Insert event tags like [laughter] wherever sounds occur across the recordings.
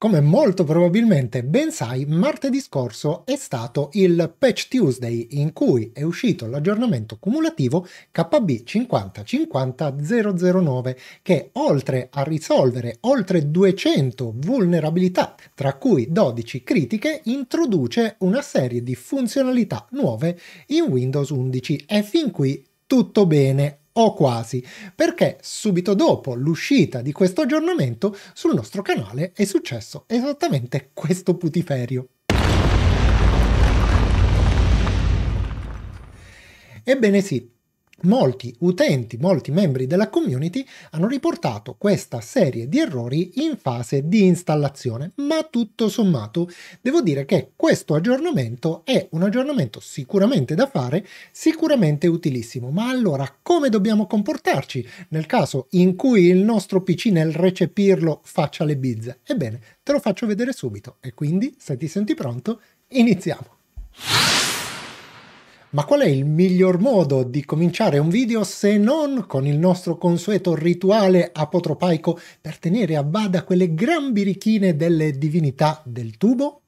Come molto probabilmente ben sai, martedì scorso è stato il Patch Tuesday in cui è uscito l'aggiornamento cumulativo KB 5050009 che oltre a risolvere oltre 200 vulnerabilità, tra cui 12 critiche, introduce una serie di funzionalità nuove in Windows 11 e fin qui tutto bene o quasi, perché subito dopo l'uscita di questo aggiornamento sul nostro canale è successo esattamente questo putiferio. Ebbene sì, Molti utenti, molti membri della community hanno riportato questa serie di errori in fase di installazione, ma tutto sommato devo dire che questo aggiornamento è un aggiornamento sicuramente da fare, sicuramente utilissimo, ma allora come dobbiamo comportarci nel caso in cui il nostro PC nel recepirlo faccia le bizze? Ebbene, te lo faccio vedere subito e quindi se ti senti pronto, iniziamo! Ma qual è il miglior modo di cominciare un video se non con il nostro consueto rituale apotropaico per tenere a bada quelle gran birichine delle divinità del tubo?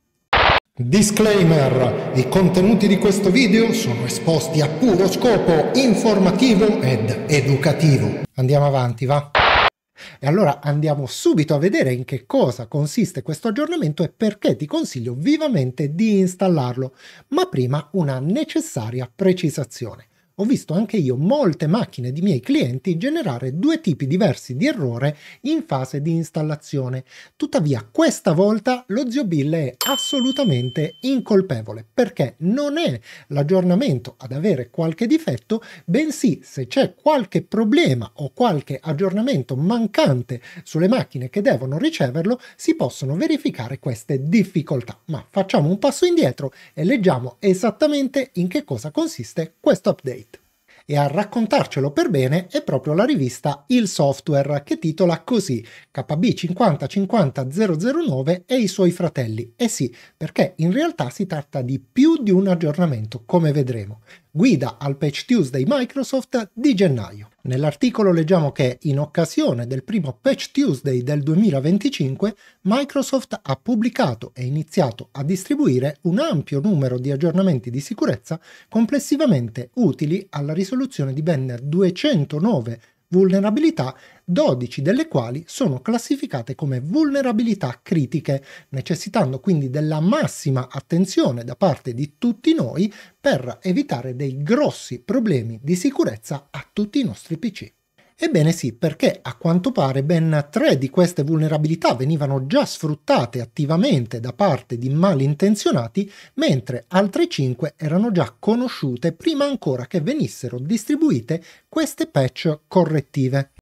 Disclaimer! I contenuti di questo video sono esposti a puro scopo informativo ed educativo. Andiamo avanti, va? E allora andiamo subito a vedere in che cosa consiste questo aggiornamento e perché ti consiglio vivamente di installarlo, ma prima una necessaria precisazione ho visto anche io molte macchine di miei clienti generare due tipi diversi di errore in fase di installazione. Tuttavia questa volta lo zio Bill è assolutamente incolpevole perché non è l'aggiornamento ad avere qualche difetto, bensì se c'è qualche problema o qualche aggiornamento mancante sulle macchine che devono riceverlo, si possono verificare queste difficoltà. Ma facciamo un passo indietro e leggiamo esattamente in che cosa consiste questo update e a raccontarcelo per bene è proprio la rivista Il Software che titola così KB 5050009 e i suoi fratelli. eh sì, perché in realtà si tratta di più di un aggiornamento, come vedremo guida al Patch Tuesday Microsoft di gennaio. Nell'articolo leggiamo che, in occasione del primo Patch Tuesday del 2025, Microsoft ha pubblicato e iniziato a distribuire un ampio numero di aggiornamenti di sicurezza complessivamente utili alla risoluzione di ben 209 vulnerabilità, 12 delle quali sono classificate come vulnerabilità critiche, necessitando quindi della massima attenzione da parte di tutti noi per evitare dei grossi problemi di sicurezza a tutti i nostri PC. Ebbene sì, perché a quanto pare ben tre di queste vulnerabilità venivano già sfruttate attivamente da parte di malintenzionati, mentre altre cinque erano già conosciute prima ancora che venissero distribuite queste patch correttive.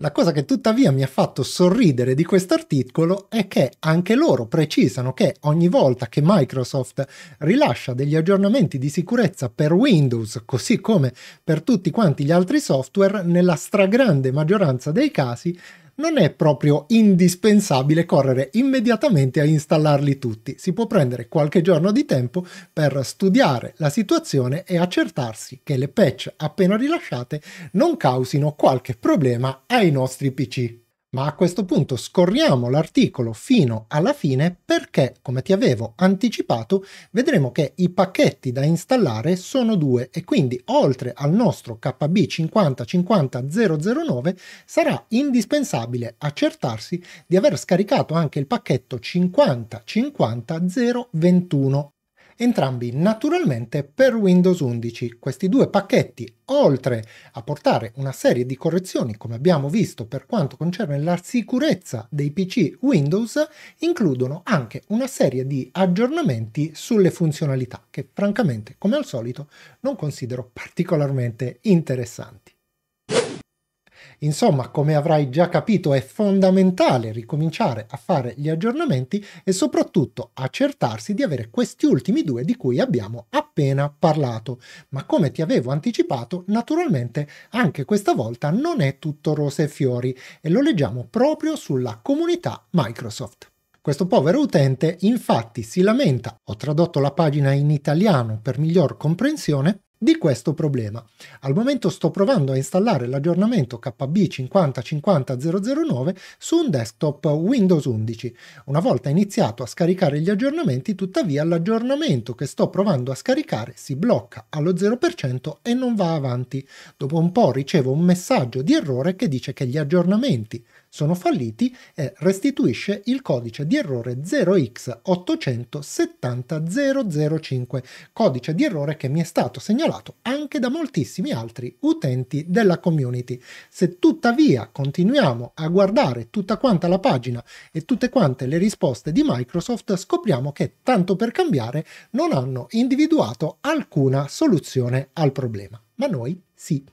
La cosa che tuttavia mi ha fatto sorridere di questo articolo è che anche loro precisano che ogni volta che Microsoft rilascia degli aggiornamenti di sicurezza per Windows, così come per tutti quanti gli altri software, nella stragrande maggioranza dei casi non è proprio indispensabile correre immediatamente a installarli tutti, si può prendere qualche giorno di tempo per studiare la situazione e accertarsi che le patch appena rilasciate non causino qualche problema ai nostri PC. Ma a questo punto scorriamo l'articolo fino alla fine perché, come ti avevo anticipato, vedremo che i pacchetti da installare sono due e quindi oltre al nostro KB 5050009 sarà indispensabile accertarsi di aver scaricato anche il pacchetto 5050021 entrambi naturalmente per Windows 11. Questi due pacchetti, oltre a portare una serie di correzioni, come abbiamo visto per quanto concerne la sicurezza dei PC Windows, includono anche una serie di aggiornamenti sulle funzionalità che francamente, come al solito, non considero particolarmente interessanti. Insomma, come avrai già capito, è fondamentale ricominciare a fare gli aggiornamenti e soprattutto accertarsi di avere questi ultimi due di cui abbiamo appena parlato. Ma come ti avevo anticipato, naturalmente anche questa volta non è tutto rose e fiori e lo leggiamo proprio sulla comunità Microsoft. Questo povero utente infatti si lamenta, ho tradotto la pagina in italiano per miglior comprensione, di questo problema. Al momento sto provando a installare l'aggiornamento KB 5050009 su un desktop Windows 11. Una volta iniziato a scaricare gli aggiornamenti, tuttavia l'aggiornamento che sto provando a scaricare si blocca allo 0% e non va avanti. Dopo un po' ricevo un messaggio di errore che dice che gli aggiornamenti sono falliti e restituisce il codice di errore 0x870005, codice di errore che mi è stato segnalato anche da moltissimi altri utenti della community. Se tuttavia continuiamo a guardare tutta quanta la pagina e tutte quante le risposte di Microsoft, scopriamo che tanto per cambiare non hanno individuato alcuna soluzione al problema. Ma noi sì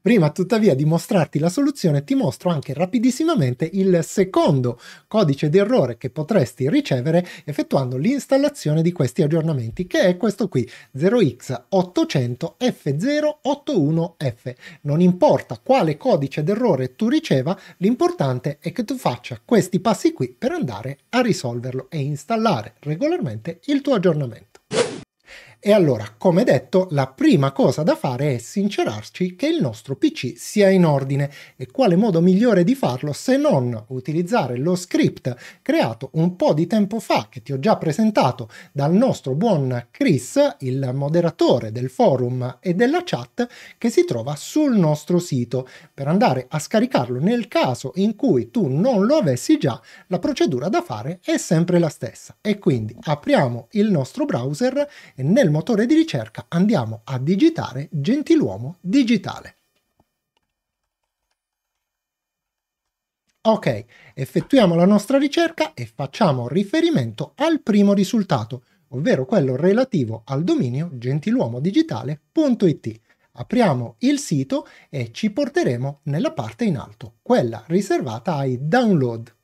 prima tuttavia di mostrarti la soluzione ti mostro anche rapidissimamente il secondo codice d'errore che potresti ricevere effettuando l'installazione di questi aggiornamenti che è questo qui 0x800F081F. Non importa quale codice d'errore tu riceva, l'importante è che tu faccia questi passi qui per andare a risolverlo e installare regolarmente il tuo aggiornamento. E allora, come detto, la prima cosa da fare è sincerarci che il nostro PC sia in ordine e quale modo migliore di farlo se non utilizzare lo script creato un po' di tempo fa che ti ho già presentato dal nostro buon Chris, il moderatore del forum e della chat che si trova sul nostro sito per andare a scaricarlo nel caso in cui tu non lo avessi già, la procedura da fare è sempre la stessa. E quindi apriamo il nostro browser e nel nel motore di ricerca andiamo a digitare gentiluomo digitale. Ok, effettuiamo la nostra ricerca e facciamo riferimento al primo risultato, ovvero quello relativo al dominio gentiluomodigitale.it. Apriamo il sito e ci porteremo nella parte in alto, quella riservata ai download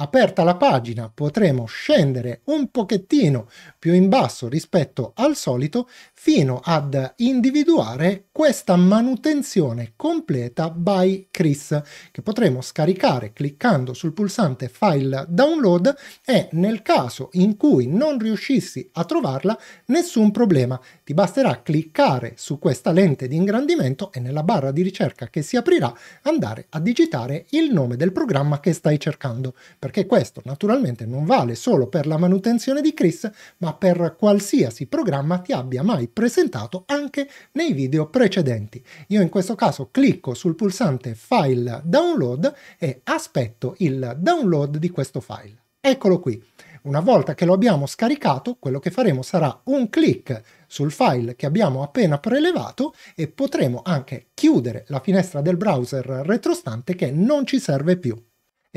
aperta la pagina potremo scendere un pochettino più in basso rispetto al solito fino ad individuare questa manutenzione completa by Chris che potremo scaricare cliccando sul pulsante file download e nel caso in cui non riuscissi a trovarla nessun problema ti basterà cliccare su questa lente di ingrandimento e nella barra di ricerca che si aprirà andare a digitare il nome del programma che stai cercando per perché questo naturalmente non vale solo per la manutenzione di Chris, ma per qualsiasi programma ti abbia mai presentato anche nei video precedenti. Io in questo caso clicco sul pulsante File Download e aspetto il download di questo file. Eccolo qui. Una volta che lo abbiamo scaricato, quello che faremo sarà un clic sul file che abbiamo appena prelevato e potremo anche chiudere la finestra del browser retrostante che non ci serve più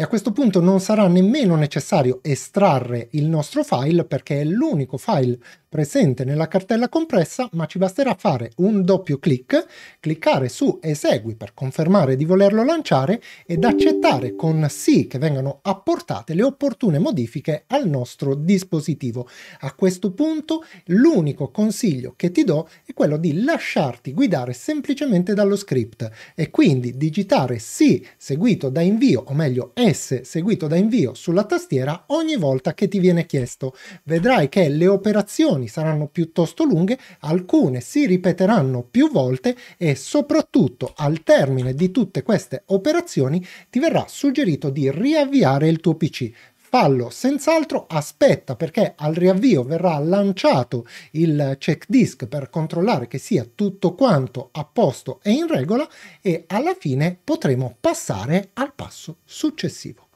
e a questo punto non sarà nemmeno necessario estrarre il nostro file perché è l'unico file presente nella cartella compressa, ma ci basterà fare un doppio clic, cliccare su Esegui per confermare di volerlo lanciare ed accettare con sì che vengano apportate le opportune modifiche al nostro dispositivo. A questo punto l'unico consiglio che ti do è quello di lasciarti guidare semplicemente dallo script e quindi digitare sì seguito da invio, o meglio è sms seguito da invio sulla tastiera ogni volta che ti viene chiesto. Vedrai che le operazioni saranno piuttosto lunghe, alcune si ripeteranno più volte e soprattutto al termine di tutte queste operazioni ti verrà suggerito di riavviare il tuo PC Fallo senz'altro, aspetta perché al riavvio verrà lanciato il check disk per controllare che sia tutto quanto a posto e in regola e alla fine potremo passare al passo successivo.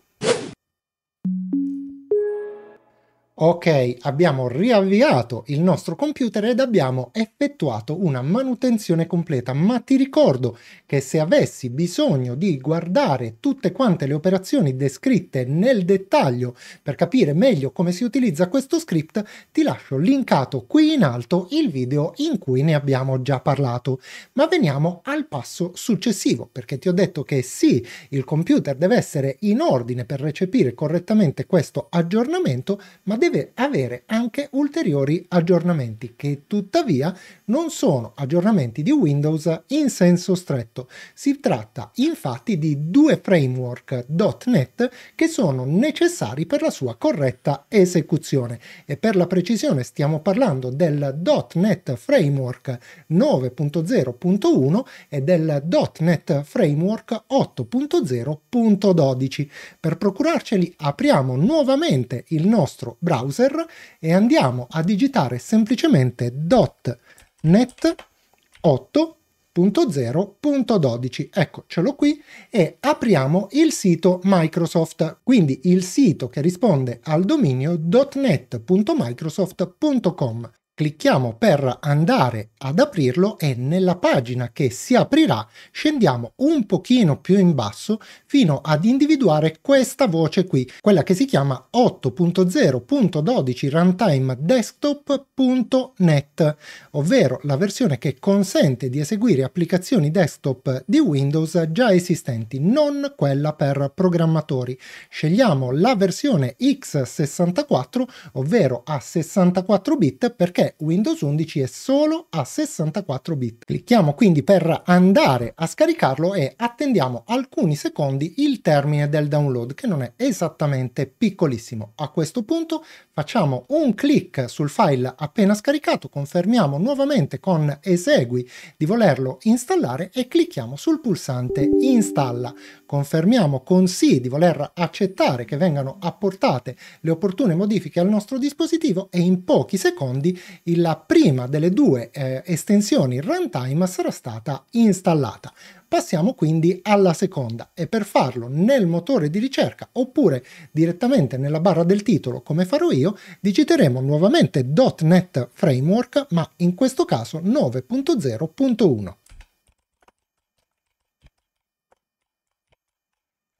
Ok, abbiamo riavviato il nostro computer ed abbiamo effettuato una manutenzione completa, ma ti ricordo che se avessi bisogno di guardare tutte quante le operazioni descritte nel dettaglio per capire meglio come si utilizza questo script, ti lascio linkato qui in alto il video in cui ne abbiamo già parlato. Ma veniamo al passo successivo, perché ti ho detto che sì, il computer deve essere in ordine per recepire correttamente questo aggiornamento, ma deve avere anche ulteriori aggiornamenti che tuttavia non sono aggiornamenti di Windows in senso stretto. Si tratta infatti di due framework.NET che sono necessari per la sua corretta esecuzione e per la precisione stiamo parlando del .NET Framework 9.0.1 e del .NET Framework 8.0.12. Per procurarceli apriamo nuovamente il nostro browser browser e andiamo a digitare semplicemente .net 8.0.12. Ecco, ce l'ho qui e apriamo il sito Microsoft, quindi il sito che risponde al dominio .net.microsoft.com. Clicchiamo per andare ad aprirlo e nella pagina che si aprirà scendiamo un pochino più in basso fino ad individuare questa voce qui, quella che si chiama 8.0.12 runtime desktop.net, ovvero la versione che consente di eseguire applicazioni desktop di Windows già esistenti, non quella per programmatori. Scegliamo la versione x64, ovvero a 64 bit perché perché Windows 11 è solo a 64 bit. Clicchiamo quindi per andare a scaricarlo e attendiamo alcuni secondi il termine del download che non è esattamente piccolissimo. A questo punto facciamo un clic sul file appena scaricato, confermiamo nuovamente con esegui di volerlo installare e clicchiamo sul pulsante installa. Confermiamo con sì di voler accettare che vengano apportate le opportune modifiche al nostro dispositivo e in pochi secondi la prima delle due eh, estensioni runtime sarà stata installata. Passiamo quindi alla seconda e per farlo nel motore di ricerca oppure direttamente nella barra del titolo come farò io digiteremo nuovamente .NET Framework ma in questo caso 9.0.1.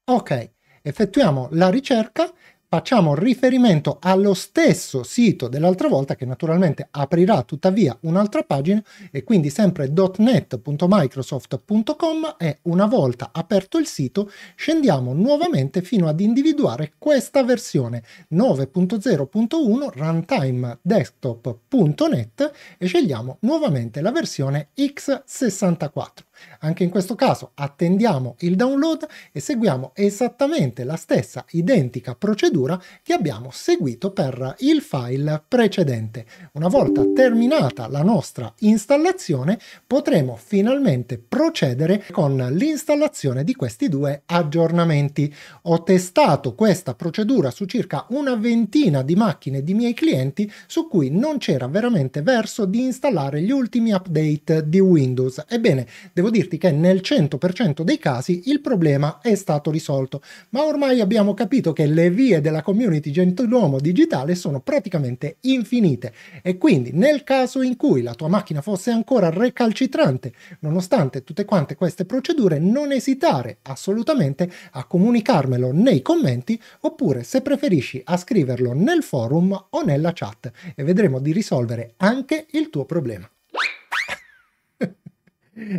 Ok, effettuiamo la ricerca facciamo riferimento allo stesso sito dell'altra volta che naturalmente aprirà tuttavia un'altra pagina e quindi sempre .net.microsoft.com e una volta aperto il sito scendiamo nuovamente fino ad individuare questa versione 9.0.1 runtime desktop.net e scegliamo nuovamente la versione x64. Anche in questo caso attendiamo il download e seguiamo esattamente la stessa identica procedura che abbiamo seguito per il file precedente. Una volta terminata la nostra installazione potremo finalmente procedere con l'installazione di questi due aggiornamenti. Ho testato questa procedura su circa una ventina di macchine di miei clienti su cui non c'era veramente verso di installare gli ultimi update di Windows. Ebbene, devo devo dirti che nel 100% dei casi il problema è stato risolto, ma ormai abbiamo capito che le vie della community gentiluomo digitale sono praticamente infinite e quindi nel caso in cui la tua macchina fosse ancora recalcitrante, nonostante tutte quante queste procedure, non esitare assolutamente a comunicarmelo nei commenti oppure se preferisci a scriverlo nel forum o nella chat e vedremo di risolvere anche il tuo problema.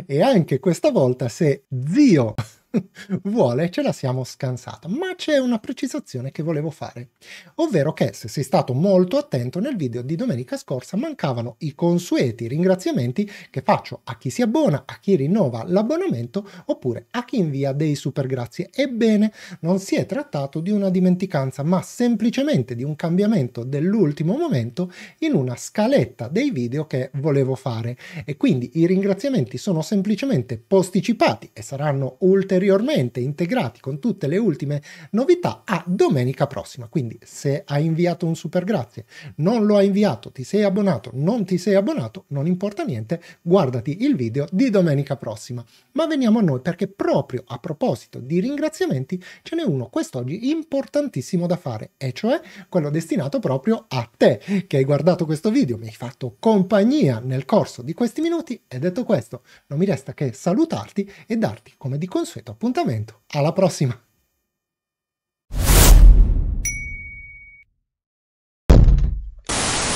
E anche questa volta se zio [laughs] vuole, ce la siamo scansata. Ma c'è una precisazione che volevo fare, ovvero che se sei stato molto attento nel video di domenica scorsa mancavano i consueti ringraziamenti che faccio a chi si abbona, a chi rinnova l'abbonamento oppure a chi invia dei super grazie. Ebbene, non si è trattato di una dimenticanza, ma semplicemente di un cambiamento dell'ultimo momento in una scaletta dei video che volevo fare e quindi i ringraziamenti sono semplicemente posticipati e saranno ulteriormente ulteriormente integrati con tutte le ultime novità a domenica prossima. Quindi se hai inviato un super grazie, non lo hai inviato, ti sei abbonato, non ti sei abbonato, non importa niente, guardati il video di domenica prossima. Ma veniamo a noi perché proprio a proposito di ringraziamenti ce n'è uno quest'oggi importantissimo da fare, e cioè quello destinato proprio a te che hai guardato questo video, mi hai fatto compagnia nel corso di questi minuti e detto questo non mi resta che salutarti e darti come di consueto appuntamento alla prossima!